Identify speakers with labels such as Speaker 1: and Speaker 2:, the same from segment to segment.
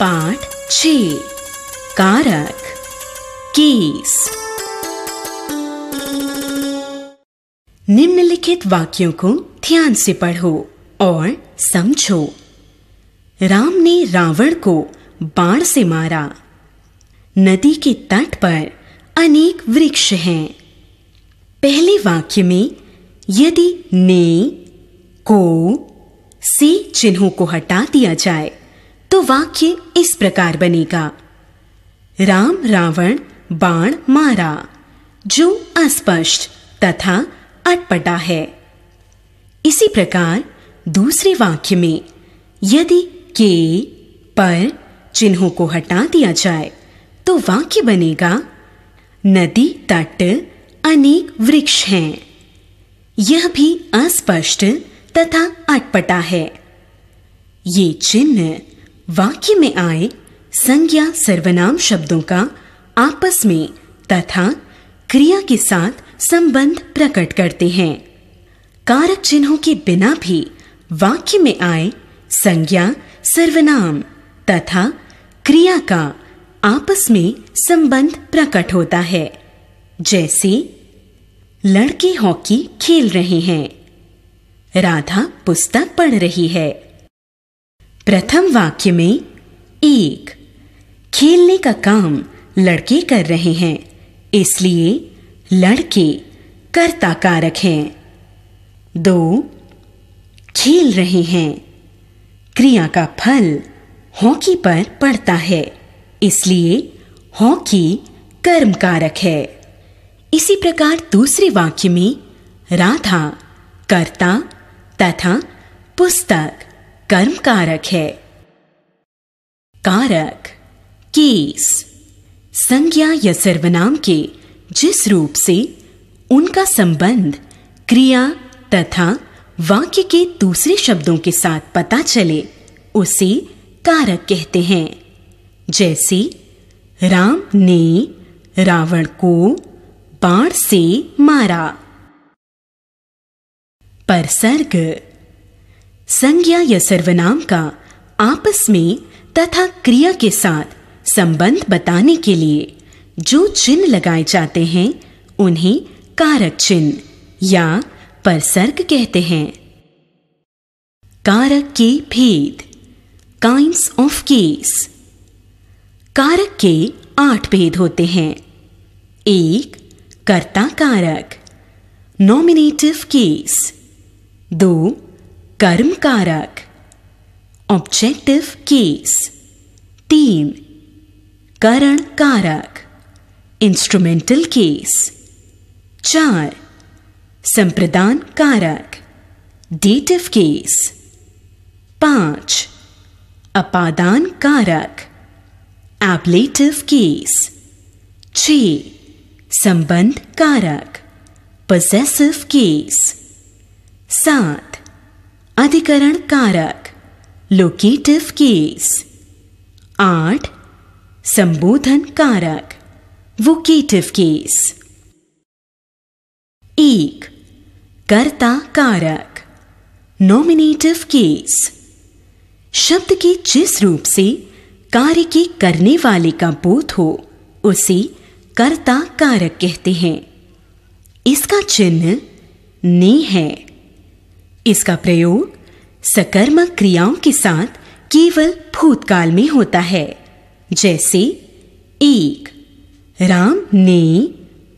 Speaker 1: पाठ छ कारक कीस निम्नलिखित वाक्यों को ध्यान से पढ़ो और समझो राम ने रावण को बाण से मारा नदी के तट पर अनेक वृक्ष हैं पहले वाक्य में यदि ने को सी चिन्हों को हटा दिया जाए तो वाक्य इस प्रकार बनेगा राम रावण बाण मारा जो अस्पष्ट तथा अटपटा है इसी प्रकार दूसरे वाक्य में यदि के पर चिन्हों को हटा दिया जाए तो वाक्य बनेगा नदी तट अनेक वृक्ष हैं यह भी अस्पष्ट तथा अटपटा है ये चिन्ह वाक्य में आए संज्ञा सर्वनाम शब्दों का आपस में तथा क्रिया के साथ संबंध प्रकट करते हैं कारक चिन्हों के बिना भी वाक्य में आए संज्ञा सर्वनाम तथा क्रिया का आपस में संबंध प्रकट होता है जैसे लड़के हॉकी खेल रहे हैं राधा पुस्तक पढ़ रही है प्रथम वाक्य में एक खेलने का काम लड़के कर रहे हैं इसलिए लड़के कर्ता कारक हैं दो खेल रहे हैं क्रिया का फल हॉकी पर पड़ता है इसलिए हॉकी कर्म कारक है इसी प्रकार दूसरे वाक्य में राधा कर्ता तथा पुस्तक कर्म कारक है कारक केस संज्ञा या सर्वनाम के जिस रूप से उनका संबंध क्रिया तथा वाक्य के दूसरे शब्दों के साथ पता चले उसे कारक कहते हैं जैसे राम ने रावण को बाढ़ से मारा परसर्ग संज्ञा या सर्वनाम का आपस में तथा क्रिया के साथ संबंध बताने के लिए जो चिन्ह लगाए जाते हैं उन्हें कारक चिन्ह या परसर्ग कहते हैं कारक के भेद काइंड्स ऑफ केस कारक के आठ भेद होते हैं एक कर्ता कारक नॉमिनेटिव केस दो कर्म कारक ऑब्जेक्टिव केस तीन करण कारक इंस्ट्रूमेंटल केस चार संप्रदान कारक डेटिव केस पांच अपादान कारक एप्लेटिव केस छ संबंध कारक पजेसिव केस सात अधिकरण कारक लोकेटिव केस आठ संबोधन कारक वोकेटिव केस एक कर्ता कारक नॉमिनेटिव केस शब्द के जिस रूप से कार्य के करने वाले का बोध हो उसे कर्ता कारक कहते हैं इसका चिन्ह ने है इसका प्रयोग सकर्मक क्रियाओं के साथ केवल भूतकाल में होता है जैसे एक राम ने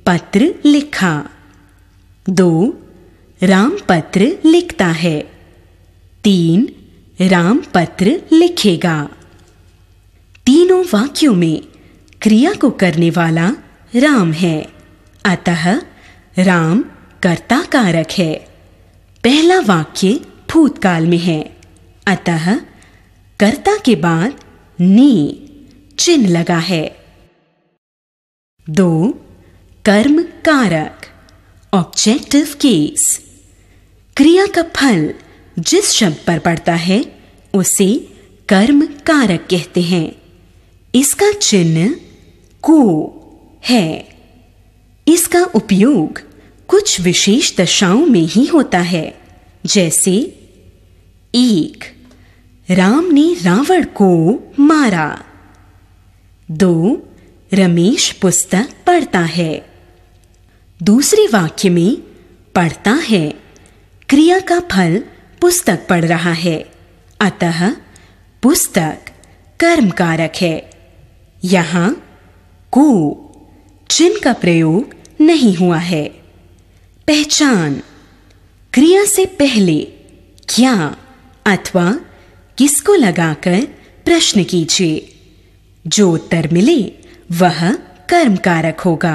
Speaker 1: पत्र लिखा दो राम पत्र लिखता है तीन राम पत्र लिखेगा तीनों वाक्यों में क्रिया को करने वाला राम है अतः राम कर्ता कारक है पहला वाक्य भूतकाल में है अतः कर्ता के बाद नी चिन्ह लगा है दो कर्म कारक ऑब्जेक्टिव केस क्रिया का फल जिस शब्द पर पड़ता है उसे कर्म कारक कहते हैं इसका चिन्ह को है इसका उपयोग कुछ विशेष दशाओं में ही होता है जैसे एक राम ने रावण को मारा दो रमेश पुस्तक पढ़ता है दूसरे वाक्य में पढ़ता है क्रिया का फल पुस्तक पढ़ रहा है अतः पुस्तक कर्म कारक है यहां को चिन्ह का प्रयोग नहीं हुआ है पहचान क्रिया से पहले क्या अथवा किसको लगाकर प्रश्न कीजिए जो उत्तर मिले वह कर्म कारक होगा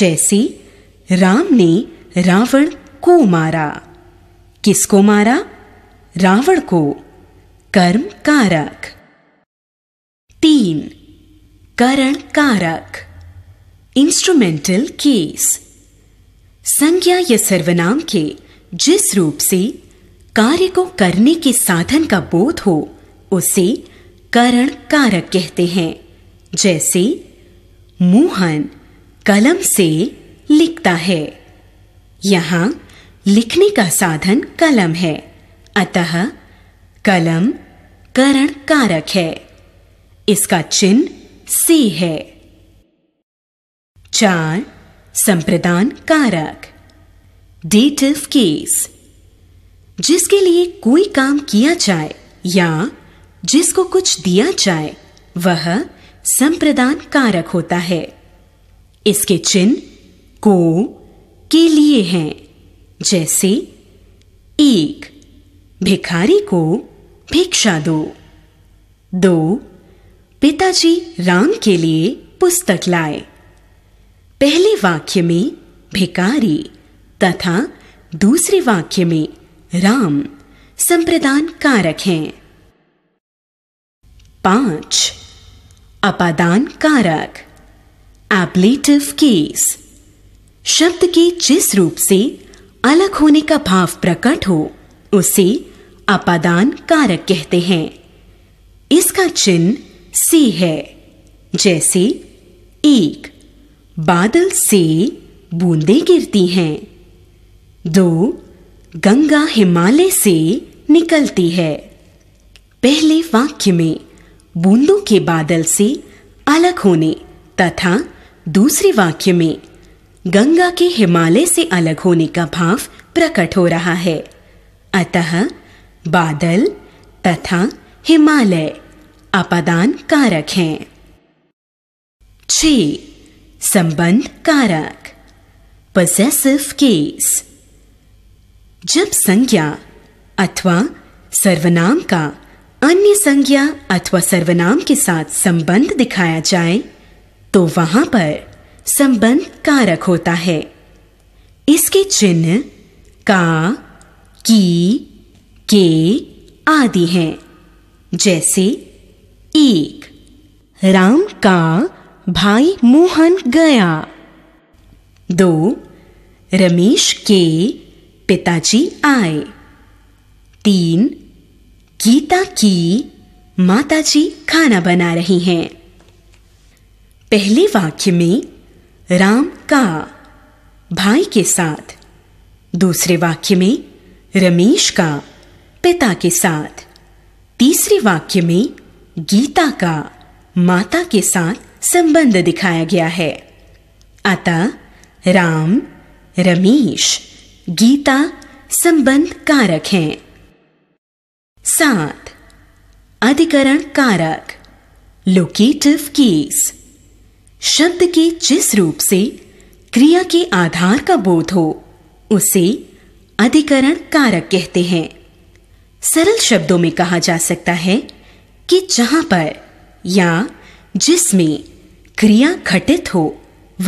Speaker 1: जैसे राम ने रावण को मारा किसको मारा रावण को कर्म कारक तीन करण कारक इंस्ट्रूमेंटल केस संज्ञा या सर्वनाम के जिस रूप से कार्य को करने के साधन का बोध हो उसे करण कारक कहते हैं जैसे मोहन कलम से लिखता है यहां लिखने का साधन कलम है अतः कलम करण कारक है इसका चिन्ह सी है चार संप्रदान कारक डेटिव केस जिसके लिए कोई काम किया जाए या जिसको कुछ दिया जाए वह संप्रदान कारक होता है इसके चिन्ह को के लिए हैं जैसे एक भिखारी को भिक्षा दो दो पिताजी राम के लिए पुस्तक लाए पहले वाक्य में भिकारी तथा दूसरे वाक्य में राम संप्रदान कारक हैं पांच अपादान कारक एप्लेटिव केस शब्द के जिस रूप से अलग होने का भाव प्रकट हो उसे अपादान कारक कहते हैं इसका चिन्ह सी है जैसे एक बादल से बूंदे गिरती हैं दो गंगा हिमालय से निकलती है पहले वाक्य में बूंदों के बादल से अलग होने तथा दूसरे वाक्य में गंगा के हिमालय से अलग होने का भाव प्रकट हो रहा है अतः बादल तथा हिमालय अपदान कारक हैं छ संबंध कारक पजेसिव केस जब संज्ञा अथवा सर्वनाम का अन्य संज्ञा अथवा सर्वनाम के साथ संबंध दिखाया जाए तो वहां पर संबंध कारक होता है इसके चिन्ह का की के आदि हैं जैसे एक राम का भाई मोहन गया दो रमेश के पिताजी आए तीन गीता की माताजी खाना बना रही हैं पहले वाक्य में राम का भाई के साथ दूसरे वाक्य में रमेश का पिता के साथ तीसरे वाक्य में गीता का माता के साथ संबंध दिखाया गया है अतः राम रमेश गीता संबंध कारक हैं सात अधिकरण कारक लोकेटिव केस शब्द के जिस रूप से क्रिया के आधार का बोध हो उसे अधिकरण कारक कहते हैं सरल शब्दों में कहा जा सकता है कि जहां पर या जिसमें क्रिया घटित हो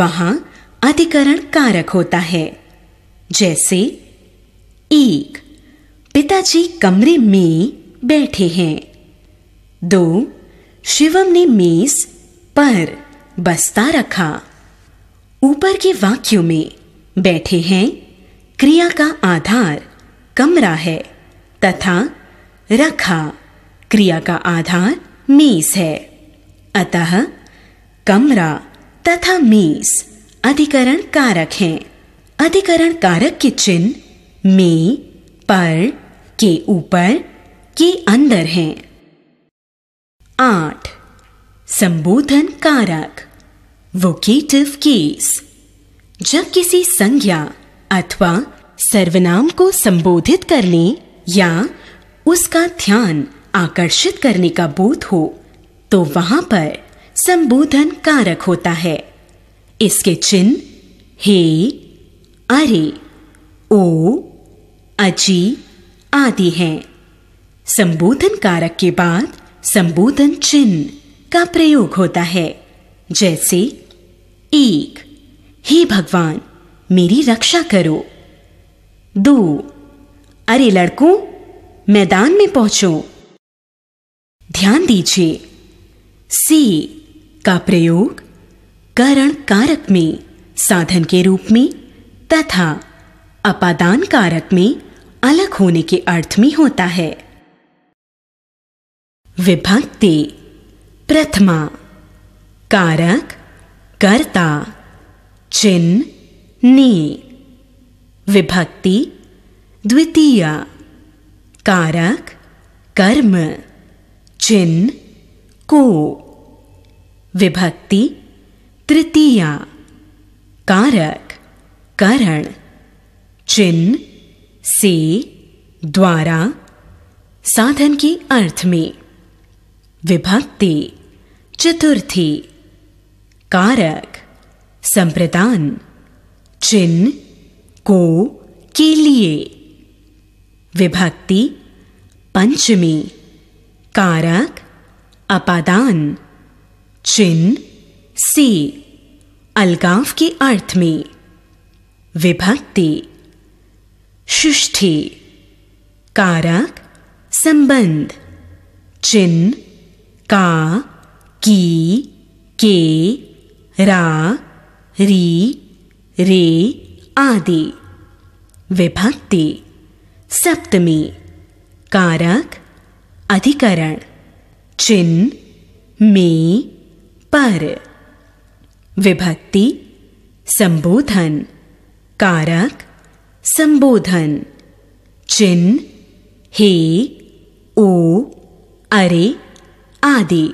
Speaker 1: वहां अधिकरण कारक होता है जैसे एक पिताजी कमरे में बैठे हैं दो शिवम ने मेज पर बस्ता रखा ऊपर के वाक्यों में बैठे हैं क्रिया का आधार कमरा है तथा रखा क्रिया का आधार मेज है अतः कमरा तथा मेज अधिकरण कारक हैं अधिकरण कारक के चिन्ह में पर के ऊपर के अंदर हैं आठ संबोधन कारक वोकेटिव केस जब किसी संज्ञा अथवा सर्वनाम को संबोधित करने या उसका ध्यान आकर्षित करने का बोध हो तो वहां पर संबोधन कारक होता है इसके चिन्ह हे अरे ओ अजी आदि हैं संबोधन कारक के बाद संबोधन चिन्ह का प्रयोग होता है जैसे एक हे भगवान मेरी रक्षा करो दो अरे लड़कों मैदान में पहुंचो ध्यान दीजिए सी का प्रयोग करण कारक में साधन के रूप में तथा अपादान कारक में अलग होने के अर्थ में होता है विभक्ति प्रथमा कारक कर्ता चिन्ह नी विभक्ति द्वितीय कारक कर्म चिन्ह को विभक्ति तृतीया कारक करण चिन्ह से द्वारा साधन के अर्थ में विभक्ति चतुर्थी कारक संप्रदान चिन्ह को के लिए विभक्ति पंचमी कारक अपादान चिन्ह से अलगाव के अर्थ में विभक्ति सुष्ठी कारक संबंध चिन्ह का की के रा री रे आदि विभक्ति सप्तमी कारक अधिकरण चिन में पर विभक्ति संबोधन कारक संबोधन चिन हे ओ अरे आदि